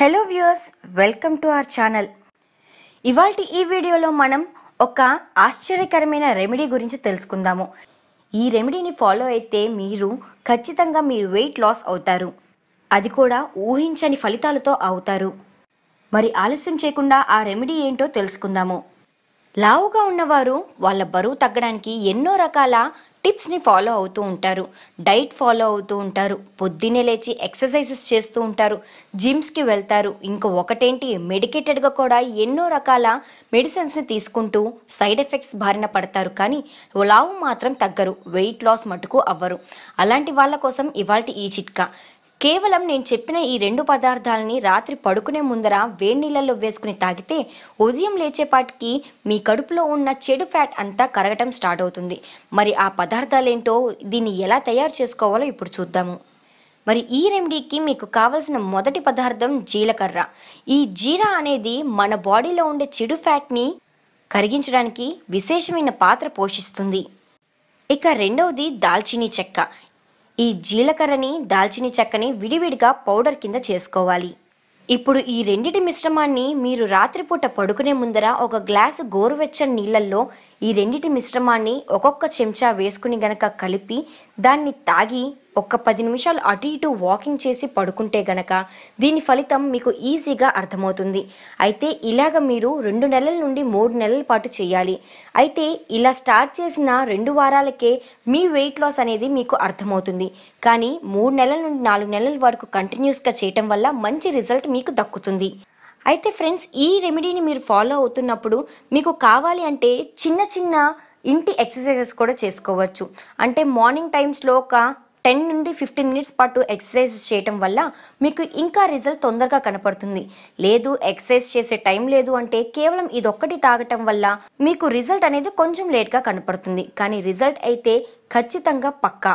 hello viewers welcome to our channel ఇవాళ ఈ వీడియోలో మనం ఒక ఆశ్చర్యకరమైన రెమెడీ గురించి తెలుసుకుందాము ఈ రెమెడీని ఫాలో అయితే మీరు ఖచ్చితంగా మీరు వెయిట్ లాస్ అవుతారు అది కూడా ఊహించని ఫలితాలతో అవుతారు మరి ఆలస్యం చేయకుండా ఆ రెమెడీ ఏంటో తెలుసుకుందాము లావుగా ఉన్నవారు వాళ్ళ బరువు తగ్గడానికి ఎన్నో రకాల టిప్స్ని ఫాలో అవుతూ ఉంటారు డైట్ ఫాలో అవుతూ ఉంటారు పొద్దున్నే లేచి ఎక్సర్సైజెస్ చేస్తూ ఉంటారు జిమ్స్కి వెళ్తారు ఇంకా ఒకటేంటి మెడికేటెడ్గా కూడా ఎన్నో రకాల మెడిసిన్స్ని తీసుకుంటూ సైడ్ ఎఫెక్ట్స్ బారిన పడతారు కానీ లావు మాత్రం తగ్గరు వెయిట్ లాస్ మటుకు అవ్వరు అలాంటి వాళ్ళ కోసం ఇవాళ ఈ చిట్కా కేవలం నేను చెప్పిన ఈ రెండు పదార్థాలని రాత్రి పడుకునే ముందర వేడి నీళ్ళల్లో వేసుకుని తాగితే ఉదయం లేచేపాటికి మీ కడుపులో ఉన్న చెడు ఫ్యాట్ అంతా కరగటం స్టార్ట్ అవుతుంది మరి ఆ పదార్థాలేంటో దీన్ని ఎలా తయారు చేసుకోవాలో ఇప్పుడు చూద్దాము మరి ఈ రెమెడీకి మీకు కావలసిన మొదటి పదార్థం జీలకర్ర ఈ జీరా అనేది మన బాడీలో ఉండే చెడు ఫ్యాట్ని కరిగించడానికి విశేషమైన పాత్ర పోషిస్తుంది ఇక రెండవది దాల్చినీ చెక్క ఈ జీలకర్రని దాల్చిన చెక్కని విడివిడిగా పౌడర్ కింద చేసుకోవాలి ఇప్పుడు ఈ రెండిటి మిశ్రమాన్ని మీరు రాత్రిపూట పడుకునే ముందర ఒక గ్లాసు గోరువెచ్చని నీళ్ళల్లో ఈ రెండిటి మిశ్రమాన్ని ఒక్కొక్క చెంచా వేసుకుని గనక కలిపి దాన్ని తాగి ఒక్క పది నిమిషాలు అటు ఇటు వాకింగ్ చేసి పడుకుంటే గనక దీని ఫలితం మీకు ఈజీగా అర్థమవుతుంది అయితే ఇలాగ మీరు రెండు నెలల నుండి మూడు నెలల పాటు చేయాలి అయితే ఇలా స్టార్ట్ చేసిన రెండు వారాలకే మీ వెయిట్ లాస్ అనేది మీకు అర్థమవుతుంది కానీ మూడు నెలల నుండి నాలుగు నెలల వరకు కంటిన్యూస్గా చేయటం వల్ల మంచి రిజల్ట్ మీకు దక్కుతుంది అయితే ఫ్రెండ్స్ ఈ రెమెడీని మీరు ఫాలో అవుతున్నప్పుడు మీకు కావాలి అంటే చిన్న చిన్న ఇంటి ఎక్సర్సైజెస్ కూడా చేసుకోవచ్చు అంటే మార్నింగ్ టైమ్స్లో ఒక టెన్ నుండి ఫిఫ్టీన్ మినిట్స్ పాటు ఎక్సర్సైజ్ చేయటం వల్ల మీకు ఇంకా రిజల్ట్ తొందరగా కనపడుతుంది లేదు ఎక్సర్సైజ్ చేసే టైం లేదు అంటే కేవలం ఇదొక్కటి తాగటం వల్ల మీకు రిజల్ట్ అనేది కొంచెం లేట్గా కనపడుతుంది కానీ రిజల్ట్ అయితే ఖచ్చితంగా పక్కా